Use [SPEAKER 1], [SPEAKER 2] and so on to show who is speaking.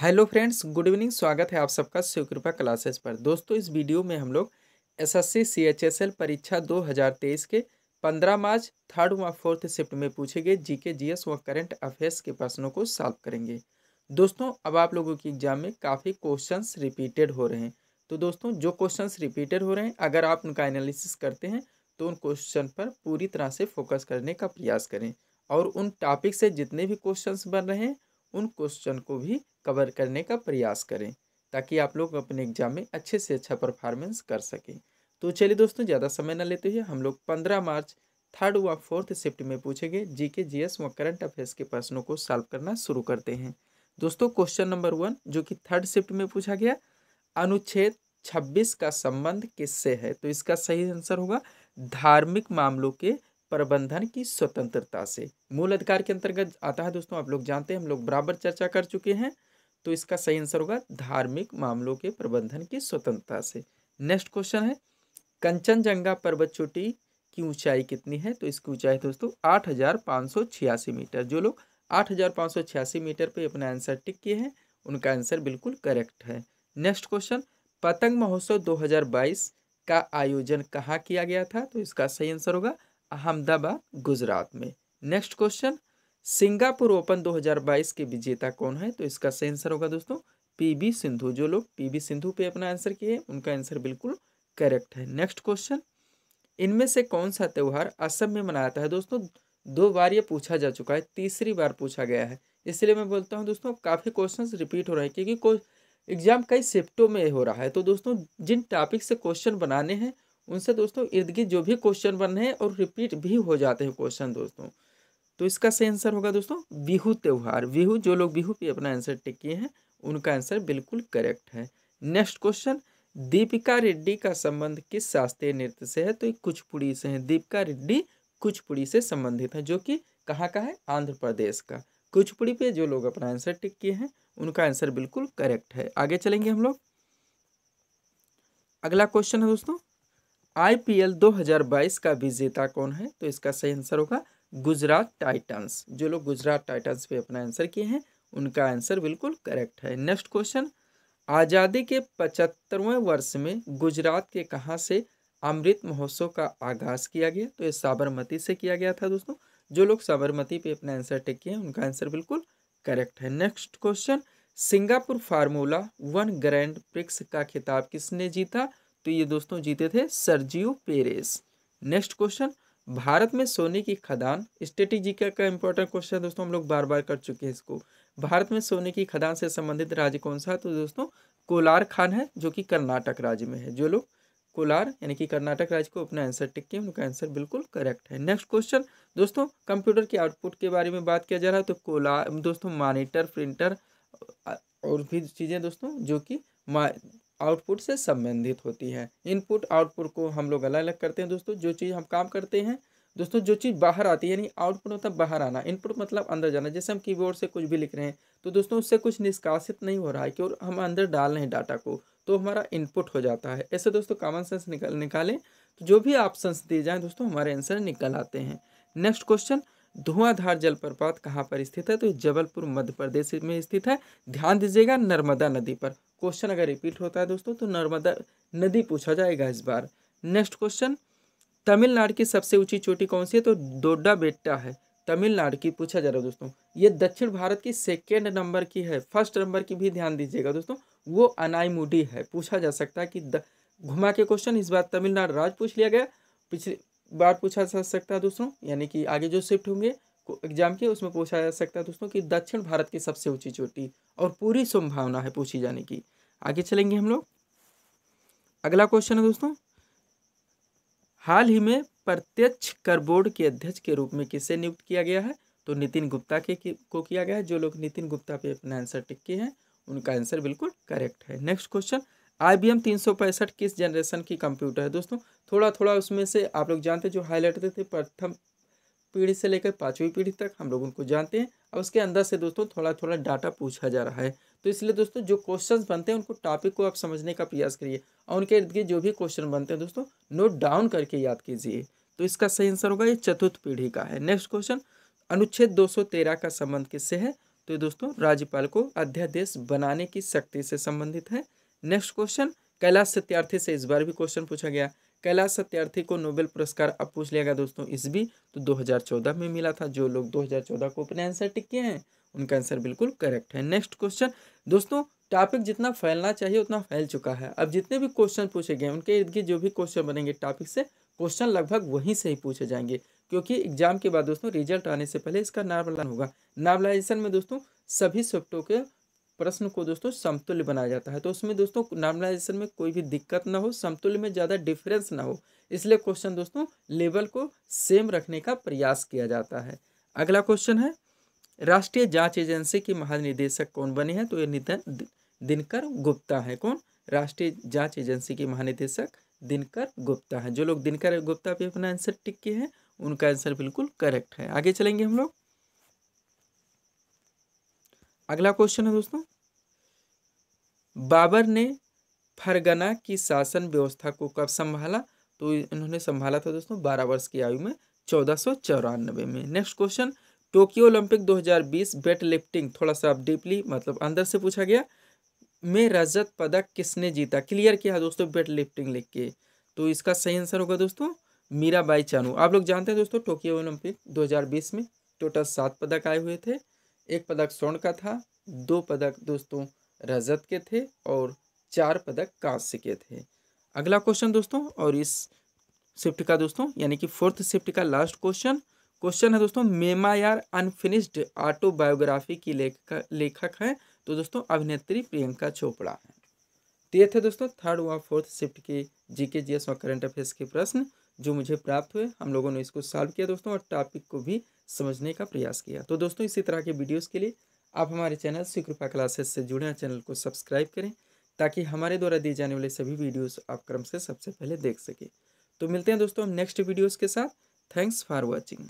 [SPEAKER 1] hello friends good evening स्वागत है आप सबका शिवकृपा क्लासेस पर दोस्तों इस वीडियो में हम लोग एसएससी सीएचएसएल परीक्षा 2023 के 15 मार्च थर्ड व फोर्थ शिफ्ट में पूछे गए जीके जीएस व करंट अफेयर्स के प्रश्नों को सॉल्व करेंगे दोस्तों अब आप लोगों की एग्जाम में काफ़ी क्वेश्चंस रिपीटेड हो रहे हैं तो दोस्तों जो क्वेश्चन रिपीटेड हो रहे हैं अगर आप उनका एनालिसिस करते हैं तो उन क्वेश्चन पर पूरी तरह से फोकस करने का प्रयास करें और उन टॉपिक से जितने भी क्वेश्चन बन रहे हैं उन क्वेश्चन को भी कवर करने का प्रयास करें ताकि आप लोग अपने एग्जाम में अच्छे से अच्छा परफॉर्मेंस कर सकें तो चलिए दोस्तों ज़्यादा समय ना लेते हुए हम लोग पंद्रह मार्च थर्ड व फोर्थ शिफ्ट में पूछे गए जी के जी एस व करंट अफेयर्स के प्रश्नों को सॉल्व करना शुरू करते हैं दोस्तों क्वेश्चन नंबर वन जो कि थर्ड शिफ्ट में पूछा गया अनुच्छेद छब्बीस का संबंध किससे है तो इसका सही आंसर होगा धार्मिक मामलों के प्रबंधन की स्वतंत्रता से मूल अधिकार के अंतर्गत आता है दोस्तों आप लोग जानते हैं हम लोग बराबर चर्चा कर चुके हैं तो इसका सही आंसर होगा धार्मिक मामलों के प्रबंधन की स्वतंत्रता से नेक्स्ट क्वेश्चन है कंचनजंगा पर्वत चोटी की ऊंचाई कितनी है तो इसकी ऊंचाई दोस्तों आठ हजार पाँच सौ छियासी मीटर जो लोग आठ हजार पाँच सौ छियासी मीटर पे अपना आंसर टिक किए हैं उनका आंसर बिल्कुल करेक्ट है नेक्स्ट क्वेश्चन पतंग महोत्सव 2022 का आयोजन कहाँ किया गया था तो इसका सही आंसर होगा अहमदाबाद गुजरात में नेक्स्ट क्वेश्चन सिंगापुर ओपन 2022 के विजेता कौन है तो इसका सही आंसर होगा दोस्तों पीबी सिंधु जो लोग पीबी सिंधु पे अपना आंसर किए उनका आंसर बिल्कुल करेक्ट है नेक्स्ट क्वेश्चन इनमें से कौन सा त्यौहार असम में मनाया जाता है दोस्तों दो बार ये पूछा जा चुका है तीसरी बार पूछा गया है इसलिए मैं बोलता हूँ दोस्तों काफ़ी क्वेश्चन रिपीट हो रहे हैं क्योंकि एग्जाम कई शिफ्टों में हो रहा है तो दोस्तों जिन टॉपिक से क्वेश्चन बनाने हैं उनसे दोस्तों इर्द गिर्द जो भी क्वेश्चन बन रहे हैं और रिपीट भी हो जाते हैं क्वेश्चन दोस्तों तो इसका सही आंसर होगा दोस्तों बिहू त्यौहार बिहू जो लोग बिहू पे अपना आंसर टिक किए हैं उनका आंसर बिल्कुल करेक्ट है नेक्स्ट क्वेश्चन दीपिका रेड्डी का संबंध किस शास्त्रीय नृत्य से है तो ये कुचपुड़ी से है दीपिका रेड्डी कुचपुड़ी से संबंधित है जो कि कहाँ का है आंध्र प्रदेश का कुचपुड़ी पे जो लोग अपना आंसर टिक किए हैं उनका आंसर बिल्कुल करेक्ट है आगे चलेंगे हम लोग अगला क्वेश्चन है दोस्तों आईपीएल 2022 का विजेता कौन है तो इसका सही आंसर होगा गुजरात टाइटंस जो लोग गुजरात टाइटंस पे अपना आंसर किए हैं उनका आंसर बिल्कुल करेक्ट है नेक्स्ट क्वेश्चन आज़ादी के पचहत्तरवें वर्ष में गुजरात के कहाँ से अमृत महोत्सव का आगाज किया गया तो ये साबरमती से किया गया था दोस्तों जो लोग साबरमती पे अपना आंसर टेक किए उनका आंसर बिल्कुल करेक्ट है next question Singapore formula one grand prix का खिताब किसने जीता तो ये दोस्तों जीते थे Sergio Perez next question Bharat में सोने की खदान स्ट्रेटेजिका का इंपॉर्टेंट क्वेश्चन है दोस्तों हम लोग बार बार कर चुके हैं इसको भारत में सोने की खदान से संबंधित राज्य कौन सा है तो दोस्तों कोलार खान है जो कि कर्नाटक राज्य में है जो लोग कोलार यानी कि कर्नाटक राज्य को अपना आंसर टिक किया उनका आंसर बिल्कुल करेक्ट है नेक्स्ट क्वेश्चन दोस्तों कंप्यूटर के आउटपुट के बारे में बात किया जा रहा है तो कोलार दोस्तों मानीटर प्रिंटर और भी चीज़ें दोस्तों जो कि आउटपुट से संबंधित होती है इनपुट आउटपुट को हम लोग अलग अलग करते हैं दोस्तों जो चीज़ हम काम करते हैं दोस्तों जो चीज़ बाहर आती है यानी आउटपुट मतलब बाहर आना इनपुट मतलब अंदर जाना जैसे हम कीबोर्ड से कुछ भी लिख रहे हैं तो दोस्तों उससे कुछ निष्कासित नहीं हो रहा है कि और हम अंदर डाल रहे हैं डाटा को तो हमारा इनपुट हो जाता है ऐसे दोस्तों कॉमन सेंस निकल निकालें तो जो भी ऑप्शन दिए जाएँ दोस्तों हमारे आंसर निकल आते हैं नेक्स्ट क्वेश्चन धुआंधार जलप्रपात कहाँ पर स्थित है तो जबलपुर मध्य प्रदेश में स्थित है ध्यान दीजिएगा नर्मदा नदी पर क्वेश्चन अगर रिपीट होता है दोस्तों तो नर्मदा नदी पूछा जाएगा इस बार नेक्स्ट क्वेश्चन तमिलनाडु की सबसे ऊंची चोटी कौन सी है तो डोडा बेटा है तमिलनाडु की पूछा जा रहा है दोस्तों ये दक्षिण भारत की सेकेंड नंबर की है फर्स्ट नंबर की भी ध्यान दीजिएगा दोस्तों वो अनाईमुडी है पूछा जा सकता है कि घुमा के क्वेश्चन इस बार तमिलनाडु राज्य पूछ लिया गया पिछली बार पूछा जा सकता है दोस्तों यानी कि आगे जो शिफ्ट होंगे एग्जाम के उसमें पूछा जा सकता है दोस्तों कि दक्षिण भारत की सबसे ऊंची चोटी और पूरी संभावना है पूछी जाने की आगे चलेंगे हम लोग अगला क्वेश्चन है दोस्तों हाल ही में प्रत्यक्ष कर बोर्ड के अध्यक्ष के रूप में किसे नियुक्त किया गया है तो नितिन गुप्ता के को किया गया है जो लोग नितिन गुप्ता पे अपना आंसर टिक किए हैं उनका आंसर बिल्कुल करेक्ट है next question I B M तीन सौ पैंसठ किस जनरेशन की कंप्यूटर है दोस्तों थोड़ा थोड़ा उसमें से आप लोग जानते जो हाईलाइट थे प्रथम पीढ़ी से लेकर पाँचवीं पीढ़ी तक हम लोग उनको जानते हैं और उसके अंदर से दोस्तों थोड़ा थोड़ा डाटा पूछा जा रहा है तो इसलिए दोस्तों जो क्वेश्चंस बनते हैं उनको टॉपिक को आप समझने का प्रयास करिए और उनके इर्द गिर्द जो भी क्वेश्चन बनते हैं दोस्तों नोट डाउन करके याद कीजिए तो इसका सही आंसर होगा ये चतुर्थ पीढ़ी का है नेक्स्ट क्वेश्चन अनुच्छेद तेरह का संबंध किससे है तो दोस्तों राज्यपाल को अध्यादेश बनाने की शक्ति से संबंधित है नेक्स्ट क्वेश्चन कैलाश सत्यार्थी से इस बार भी क्वेश्चन पूछा गया कैलाश सत्यार्थी को नोबेल पुरस्कार अब पूछ लिया गया दोस्तों इस भी तो 2014 में मिला था जो लोग 2014 को अपने आंसर टिक किए हैं उनका आंसर बिल्कुल करेक्ट है नेक्स्ट क्वेश्चन दोस्तों टॉपिक जितना फैलना चाहिए उतना फैल चुका है अब जितने भी क्वेश्चन पूछे गए उनके इर्द गिर्द जो भी क्वेश्चन बनेंगे टॉपिक से क्वेश्चन लगभग वहीं से ही पूछे जाएंगे क्योंकि एग्जाम के बाद दोस्तों रिजल्ट आने से पहले इसका नॉर्मलाइजेशन होगा नॉर्मलाइजेशन में दोस्तों सभी सब्जेक्टों के प्रश्न को दोस्तों समतुल्य बनाया जाता है तो उसमें दोस्तों नॉर्मलाइजेशन में कोई भी दिक्कत ना हो समतुल्य में ज़्यादा डिफरेंस ना हो इसलिए क्वेश्चन दोस्तों लेवल को सेम रखने का प्रयास किया जाता है अगला क्वेश्चन है राष्ट्रीय जांच एजेंसी के महानिदेशक कौन बने हैं तो ये निधन दिनकर गुप्ता है कौन राष्ट्रीय जांच एजेंसी के महानिदेशक दिनकर गुप्ता है जो लोग दिनकर गुप्ता पे अपना आंसर टिक किए हैं उनका आंसर बिल्कुल करेक्ट है आगे चलेंगे हम लोग अगला क्वेश्चन है दोस्तों बाबर ने फरगना की शासन व्यवस्था को कब संभाला तो इन्होंने संभाला था दोस्तों बारह वर्ष की आयु में चौदह सौ चौरानबे में next question Tokyo Olympic 2020 weightlifting थोड़ा सा आप डीपली मतलब अंदर से पूछा गया में रजत पदक किसने जीता क्लियर किया दोस्तों वेट लिफ्टिंग लिख के तो इसका सही आंसर होगा दोस्तों मीराबाई चानू आप लोग जानते हैं दोस्तों टोक्यो ओलंपिक 2020 में टोटल सात पदक आए हुए थे एक पदक स्वर्ण का था दो पदक दोस्तों रजत के थे और चार पदक कांस्य के थे अगला क्वेश्चन दोस्तों और इस शिफ्ट का दोस्तों यानी कि फोर्थ शिफ्ट का लास्ट क्वेश्चन क्वेश्चन है दोस्तों मेमा यार अनफिनिश्ड ऑटोबायोग्राफी की लेखक लेखक हैं तो दोस्तों अभिनेत्री प्रियंका चोपड़ा हैं तो ये थे दोस्तों थर्ड व फोर्थ शिफ्ट के जीके जीएस जी एस और करंट अफेयर्स के प्रश्न जो मुझे प्राप्त हुए हम लोगों ने इसको सॉल्व किया दोस्तों और टॉपिक को भी समझने का प्रयास किया तो दोस्तों इसी तरह के वीडियोस के लिए आप हमारे चैनल श्री कृपा क्लासेस से जुड़े चैनल को सब्सक्राइब करें ताकि हमारे द्वारा दिए जाने वाले सभी वीडियोस आप क्रम से सबसे पहले देख सकें तो मिलते हैं दोस्तों हम नेक्स्ट वीडियोज के साथ थैंक्स फॉर वॉचिंग